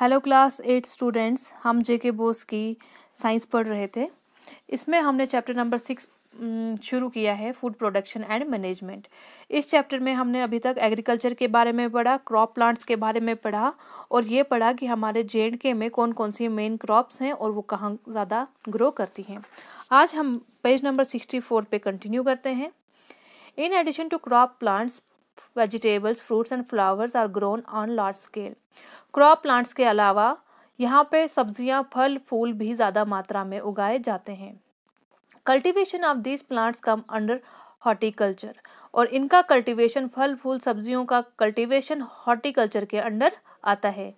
Hello class eight students हम जे के बोस की साइंस पढ़ रहे थे इसमें हमने चैप्टर नंबर सिक्स शुरू किया है फूड प्रोडक्शन एंड मैनेजमेंट इस चैप्टर में हमने अभी तक एग्रीकल्चर के बारे में पढ़ा क्रॉप प्लांट्स के बारे में पढ़ा और ये पढ़ा कि हमारे जे के में कौन कौन सी मेन क्रॉप्स हैं और वो कहाँ ज़्यादा ग्रो करती हैं आज हम पेज नंबर सिक्सटी फोर पर कंटिन्यू करते हैं in addition to crop plants vegetables fruits and flowers are grown on large scale crop plants के अलावा यहाँ पे सब्जियाँ फल फूल भी ज़्यादा मात्रा में उगाए जाते हैं cultivation of these plants come under horticulture और इनका कल्टीवेशन फल फूल सब्जियों का कल्टीवेशन हॉर्टिकल्चर के अंडर आता है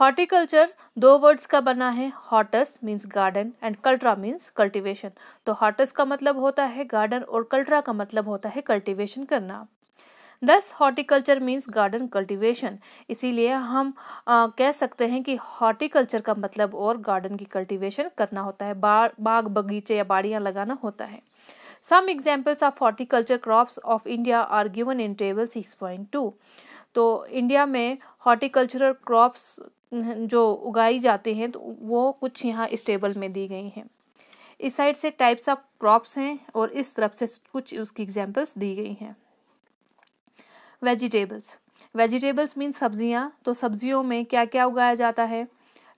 हॉर्टिकल्चर दो वर्ड्स का बना है hortus means garden and cultura means cultivation तो हॉटस का मतलब होता है गार्डन और कल्ट्रा का मतलब होता है कल्टीवेशन करना दस हॉर्टिकल्चर मीन्स गार्डन कल्टीवेशन इसीलिए हम आ, कह सकते हैं कि हॉर्टिकल्चर का मतलब और गार्डन की कल्टीवेशन करना होता है बा, बाग बगीचे या बाड़ियाँ लगाना होता है some examples of horticulture crops of India are given in table six point two तो इंडिया में हॉर्टिकल्चरल क्रॉप्स जो उगाई जाते हैं तो वो कुछ यहाँ इस टेबल में दी गई हैं इस साइड से टाइप्स ऑफ क्रॉप्स हैं और इस तरफ से कुछ उसकी एग्जाम्पल्स दी गई हैं वेजिटेबल्स वेजिटेबल्स मीन सब्जियां तो सब्जियों में क्या क्या उगाया जाता है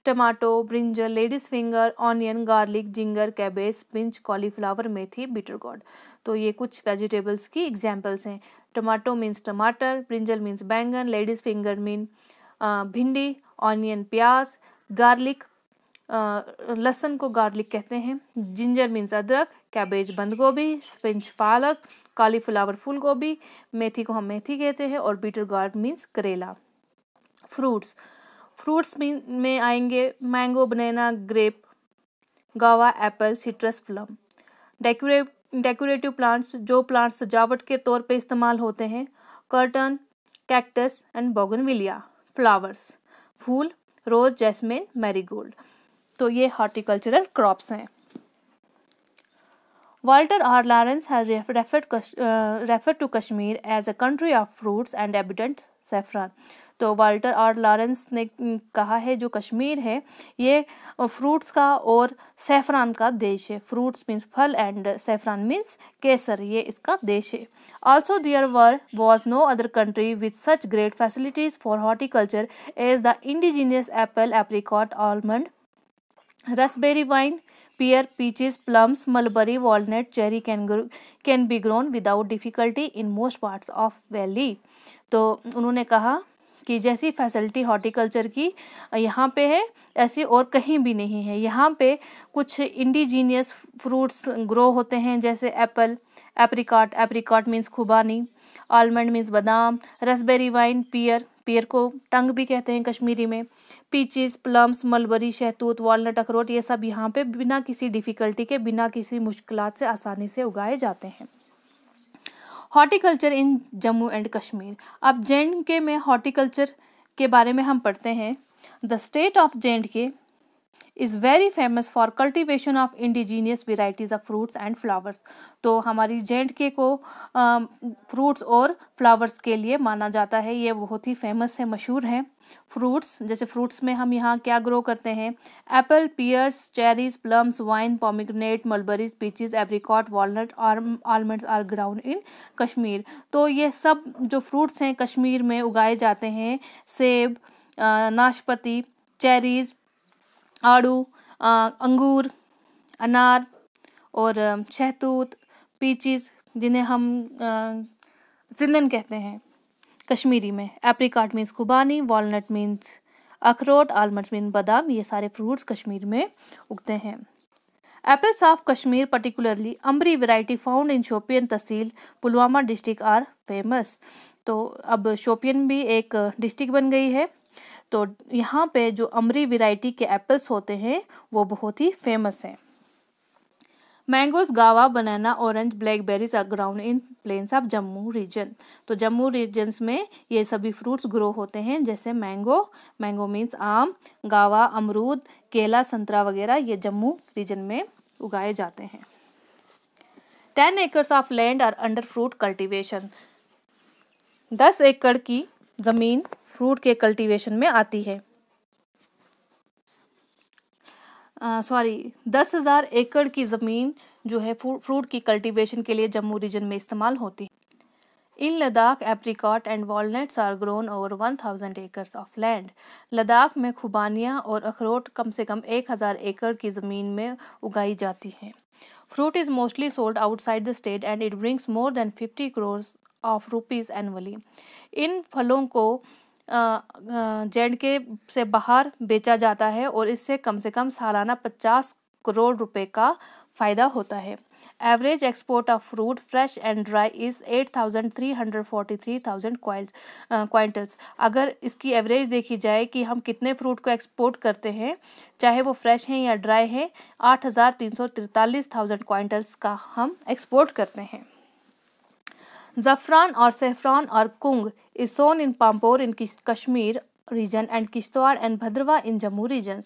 tomato brinjal ladies finger onion garlic ginger cabbage spinach cauliflower methi bitter gourd तो ये कुछ वेजिटेबल्स की एग्जाम्पल्स हैं टमाटो मीन्स टमाटर ब्रिंजल मीन्स बैंगन लेडीज फिंगर मीन भिंडी ऑनियन प्याज गार्लिक लहसन को गार्लिक कहते हैं जिंजर मीन्स अदरक कैबेज बंद गोभी स्पिंच पालक कालीफ्लावर फूल गोभी मेथी को हम मेथी कहते हैं और बीटर गार्ड मीन्स करेला फ्रूट्स फ्रूट्स में आएंगे mango banana grape guava apple citrus plum decorate decorative plants जो प्लांट्स सजावट के तौर पे इस्तेमाल होते हैं croton cactus and bougainvillea flowers फूल रोज जैस्मिन मैरीगोल्ड तो ये हॉर्टिकल्चरल क्रॉप्स हैं Walter R Lawrence has referred, uh, referred to Kashmir as a country of fruits and तो वाल्टर आर लॉरेंस ने कहा है जो कश्मीर है ये फ्रूट्स का और सैफरान का देश है फ्रूट्स मीन्स फल एंड सैफरान मीन्स केसर ये इसका देश है also there were was no other country with such great facilities for horticulture as the indigenous apple apricot almond raspberry vine pear peaches plums mulberry walnut cherry can grow can be grown without difficulty in most parts of valley तो उन्होंने कहा कि जैसी facility horticulture की यहाँ पे है ऐसी और कहीं भी नहीं है यहाँ पे कुछ इंडिजीनियस फ्रूट्स ग्रो होते हैं जैसे एप्पल एप्रिकॉट एप्रिकॉट मीन्स खुबानी आलमंड मीन्स बादाम रसबेरी वाइन पियर पियर को टंग भी कहते हैं कश्मीरी में पीचेस प्लम्स मलबरी शहतूत वॉलनट अखरोट ये सब यहाँ पे बिना किसी डिफ़िकल्टी के बिना किसी मुश्किल से आसानी से उगाए जाते हैं horticulture in Jammu and Kashmir अब जे के में हॉर्टिकल्चर के बारे में हम पढ़ते हैं the state of J K is very famous for cultivation of indigenous varieties of fruits and flowers तो हमारी जे एंड के को फ्रूट्स और फ्लावर्स के लिए माना जाता है ये बहुत ही फेमस है मशहूर है फ्रूट्स जैसे फ्रूट्स में हम यहाँ क्या ग्रो करते हैं apple pears cherries plums vine pomegranate mulberries peaches apricot walnut और almonds are grown in Kashmir तो ये सब जो फ्रूट्स हैं कश्मीर में उगाए जाते हैं सेब नाशपति चेरीज आड़ू अंगूर अनार और शहतूत पीचीज जिन्हें हम जिंदन कहते हैं कश्मीरी में एप्रीकाट मीन्स खुबानी वॉलनट मीन्स अखरोट आलमंड मीन बादाम ये सारे फ्रूट्स कश्मीर में उगते हैं apples of Kashmir particularly Ambri variety found in Shopian tehsil Pulwama district are famous तो अब शोपियन भी एक डिस्ट्रिक्ट बन गई है तो यहाँ पे जो अमरी वैरायटी के एप्पल्स होते हैं वो बहुत ही फेमस हैं mangoes guava banana orange blackberries are grown in plains of Jammu region तो जम्मू रीजन्स में ये सभी फ्रूट्स ग्रो होते हैं जैसे मैंगो मैंगो मीन्स आम गावा अमरूद केला संतरा वगैरह ये जम्मू रीजन में उगाए जाते हैं ten acres of land are under fruit cultivation दस एकड़ की ज़मीन फ्रूट के कल्टीवेशन में आती है सॉरी दस हज़ार एकड़ की ज़मीन जो है फ्रूट की कल्टीवेशन के लिए जम्मू रीजन में इस्तेमाल होती है in Ladakh apricot and walnuts are grown over one thousand acres of land Ladakh में खुबानियाँ और अखरोट कम से कम एक हज़ार एकड़ की ज़मीन में उगाई जाती हैं fruit is mostly sold outside the state and it brings more than fifty crores of rupees annually इन फलों को जेड के से बाहर बेचा जाता है और इससे कम से कम सालाना पचास करोड़ रुपए का फ़ायदा होता है average export of fruit fresh and dry is eight thousand three hundred forty three thousand quintals अगर इसकी एवरेज देखी जाए कि हम कितने फ्रूट को एक्सपोर्ट करते हैं चाहे वो फ्रेश हैं या ड्राई हैं आठ हज़ार तीन सौ तिरतालीस थाउजेंड क्वाइंटल्स का हम एक्सपोर्ट करते हैं ज़फ़रान और सेफ्रान और कुंग is in Pampore in Kashmir region and Kishtwar and Bhaderwah in Jammu Jammu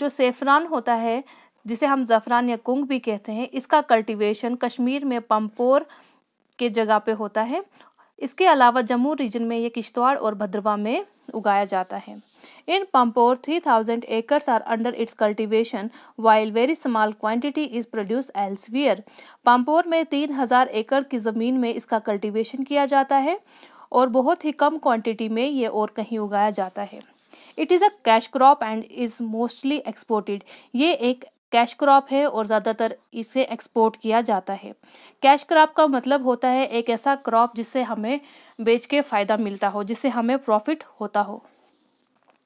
जो सेफरान होता है जिसे हम ज़फ़रान या कुंग भी कहते हैं इसका कल्टीवेशन कश्मीर में पम्पोर के जगह पे होता है इसके अलावा जम्मू रीजन में ये किश्तवाड़ और भद्रवा में उगाया जाता है in Pampore three thousand acres are under its cultivation while very small quantity is produce elsewhere Pampore में तीन हजार एकड़ की ज़मीन में इसका कल्टीवेशन किया जाता है और बहुत ही कम क्वांटिटी में ये और कहीं उगाया जाता है it is a cash crop and is mostly exported ये एक कैश क्रॉप है और ज़्यादातर इसे एक्सपोर्ट किया जाता है कैश क्रॉप का मतलब होता है एक ऐसा क्रॉप जिससे हमें बेच के फ़ायदा मिलता हो जिससे हमें प्रॉफिट होता हो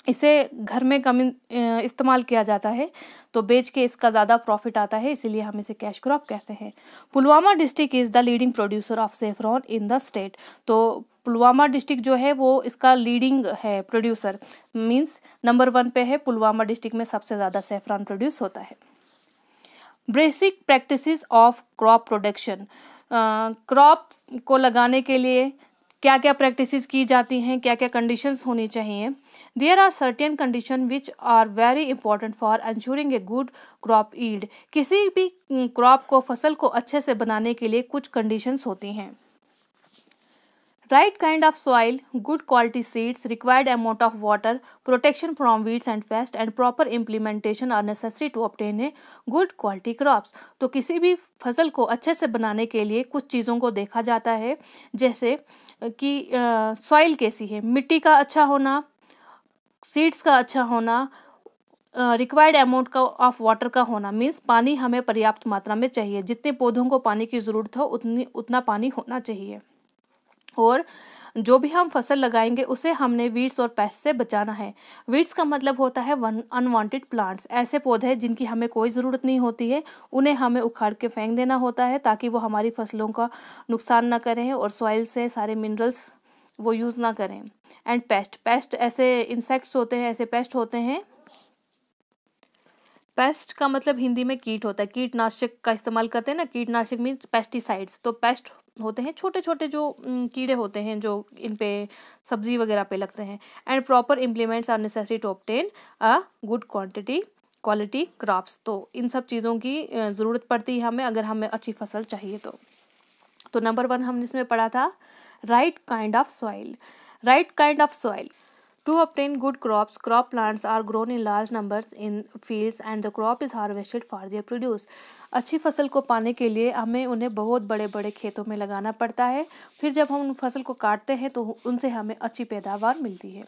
इसे घर में कम इस्तेमाल किया जाता है तो बेच के इसका ज़्यादा प्रॉफिट आता है इसीलिए हम इसे कैश क्रॉप कहते हैं Pulwama district is the leading producer of saffron in the state तो पुलवामा डिस्ट्रिक्ट जो है वो इसका लीडिंग है प्रोड्यूसर मींस नंबर वन पे है पुलवामा डिस्ट्रिक्ट में सबसे ज़्यादा सेफ्रॉन प्रोड्यूस होता है basic practice of crop production crop को लगाने के लिए क्या क्या प्रैक्टिस की जाती हैं क्या क्या कंडीशन होनी चाहिए there are certain condition which are very important for ensuring a good crop yield किसी भी क्रॉप को फसल को अच्छे से बनाने के लिए कुछ कंडीशन होती हैं right kind of soil good quality seeds required amount of water protection from weeds and pests and proper implementation are necessary to obtain a good quality crops तो किसी भी फसल को अच्छे से बनाने के लिए कुछ चीज़ों को देखा जाता है जैसे कि सॉइल कैसी है मिट्टी का अच्छा होना सीड्स का अच्छा होना रिक्वायर्ड अमाउंट का ऑफ वाटर का होना मीन्स पानी हमें पर्याप्त मात्रा में चाहिए जितने पौधों को पानी की ज़रूरत हो उतनी उतना पानी होना चाहिए और जो भी हम फसल लगाएंगे उसे हमने वीड्स और पेस्ट से बचाना है वीड्स का मतलब होता है अनवांटेड प्लांट्स ऐसे पौधे जिनकी हमें कोई ज़रूरत नहीं होती है उन्हें हमें उखाड़ के फेंक देना होता है ताकि वो हमारी फसलों का नुकसान ना करें और सॉइल से सारे मिनरल्स वो यूज़ ना करें एंड पेस्ट पेस्ट ऐसे इंसेक्ट्स होते हैं ऐसे पेस्ट होते हैं पेस्ट का मतलब हिंदी में कीट होता है कीटनाशक का इस्तेमाल करते हैं ना कीटनाशक मीन्स पेस्टिसाइड्स तो पेस्ट होते हैं छोटे छोटे जो कीड़े होते हैं जो इन पे सब्जी वगैरह पे लगते हैं and proper implements are necessary to obtain a good quantity quality crops तो इन सब चीज़ों की ज़रूरत पड़ती है हमें अगर हमें अच्छी फसल चाहिए तो तो नंबर वन हमने इसमें पढ़ा था right kind of soil right kind of soil To obtain good crops, crop plants are grown in large numbers in fields and the crop is harvested for their produce. अच्छी फसल को पाने के लिए हमें उन्हें बहुत बड़े बड़े खेतों में लगाना पड़ता है फिर जब हम उन फसल को काटते हैं तो उनसे हमें अच्छी पैदावार मिलती है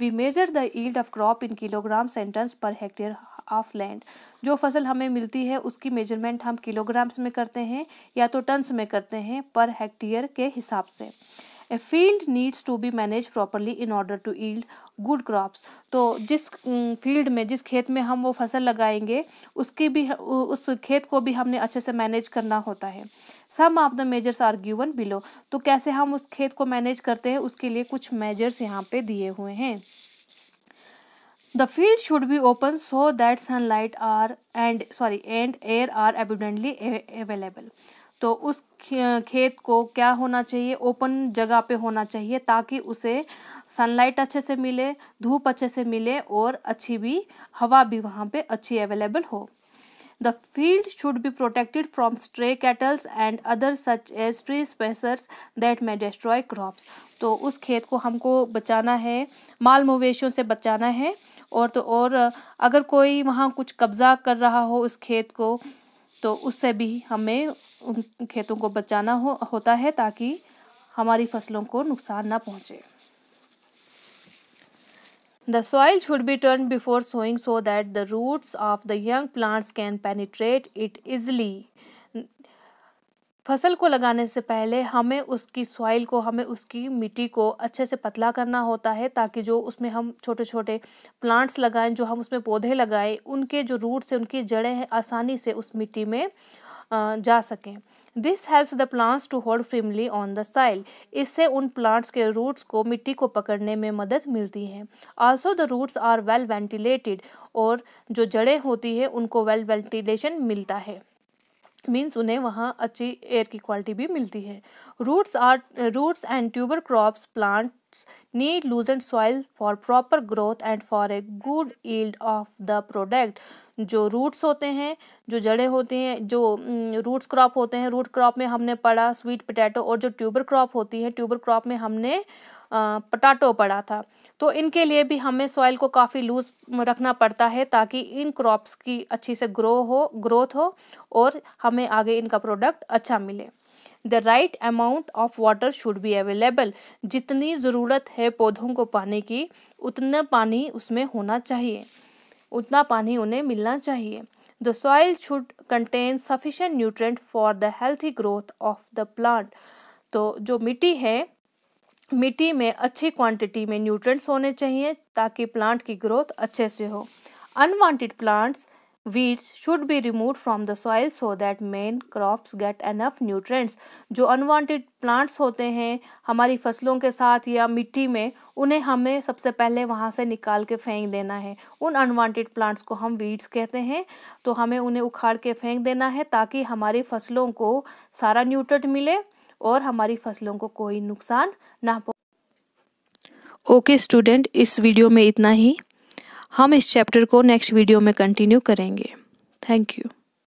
we measure the yield of crop in kilogram sentence per hectare of land जो फसल हमें मिलती है उसकी मेजरमेंट हम किलोग्राम्स में करते हैं या तो टन्स में करते हैं पर हेक्टेयर के हिसाब से a field needs to be manage properly in order to yield good crops तो जिस फील्ड में जिस खेत में हम वो फसल लगाएंगे उसकी भी उस खेत को भी हमने अच्छे से मैनेज करना होता है some of the measures are given below तो कैसे हम उस खेत को मैनेज करते हैं उसके लिए कुछ मेजर्स यहाँ पे दिए हुए हैं the field should be open so that sunlight are and sorry and air are abundantly available तो उस खेत को क्या होना चाहिए ओपन जगह पे होना चाहिए ताकि उसे सनलाइट अच्छे से मिले धूप अच्छे से मिले और अच्छी भी हवा भी वहाँ पे अच्छी अवेलेबल हो the field should be protected from stray cattles and other such as trespassers that may destroy crops तो उस खेत को हमको बचाना है माल मवेशियों से बचाना है और तो और अगर कोई वहाँ कुछ कब्जा कर रहा हो उस खेत को तो उससे भी हमें उन खेतों को बचाना हो होता है ताकि हमारी फसलों को नुकसान ना पहुंचे the soil should be turn before sowing so that the roots of the young plants can penetrate it easily फसल को लगाने से पहले हमें उसकी सॉइल को हमें उसकी मिट्टी को अच्छे से पतला करना होता है ताकि जो उसमें हम छोटे छोटे प्लांट्स लगाएं जो हम उसमें पौधे लगाएं उनके जो रूट्स हैं उनकी जड़ें हैं आसानी से उस मिट्टी में जा सकें this helps the plants to hold firmly on the soil इससे उन प्लांट्स के रूट्स को मिट्टी को पकड़ने में मदद मिलती है also the roots are well ventilated और जो जड़ें होती है उनको वेल well वेंटिलेशन मिलता है मीन्स उन्हें वहाँ अच्छी एयर की क्वालिटी भी मिलती है roots are roots and tuber crops plant crops need loosened soil for proper growth and for a good yield of the product जो रूट्स होते हैं जो जड़ें होती हैं जो रूट्स क्रॉप होते हैं रूट क्रॉप में हमने पढ़ा स्वीट पोटैटो और जो ट्यूबर क्रॉप होती है ट्यूबर क्रॉप में हमने पटाटो पड़ा था तो इनके लिए भी हमें सॉइल को काफ़ी लूज रखना पड़ता है ताकि इन क्रॉप्स की अच्छी से ग्रो हो ग्रोथ हो और हमें आगे इनका प्रोडक्ट अच्छा मिले the right amount of water should be available जितनी ज़रूरत है पौधों को पानी की उतना पानी उसमें होना चाहिए उतना पानी उन्हें मिलना चाहिए the soil should contain sufficient nutrient for the healthy growth of the plant तो जो मिट्टी है मिट्टी में अच्छी क्वांटिटी में न्यूट्रेंट्स होने चाहिए ताकि प्लांट की ग्रोथ अच्छे से हो unwanted plants weeds should be remove from the soil so that main crops get enough nutrients जो अनवांटेड प्लांट्स होते हैं हमारी फसलों के साथ या मिट्टी में उन्हें हमें सबसे पहले वहाँ से निकाल के फेंक देना है उन अनवांटेड प्लांट्स को हम वीड्स कहते हैं तो हमें उन्हें उखाड़ के फेंक देना है ताकि हमारी फसलों को सारा न्यूट्रेंट मिले और हमारी फसलों को कोई नुकसान ना पहुँच ओके स्टूडेंट इस वीडियो में इतना ही हम इस चैप्टर को नेक्स्ट वीडियो में कंटिन्यू करेंगे थैंक यू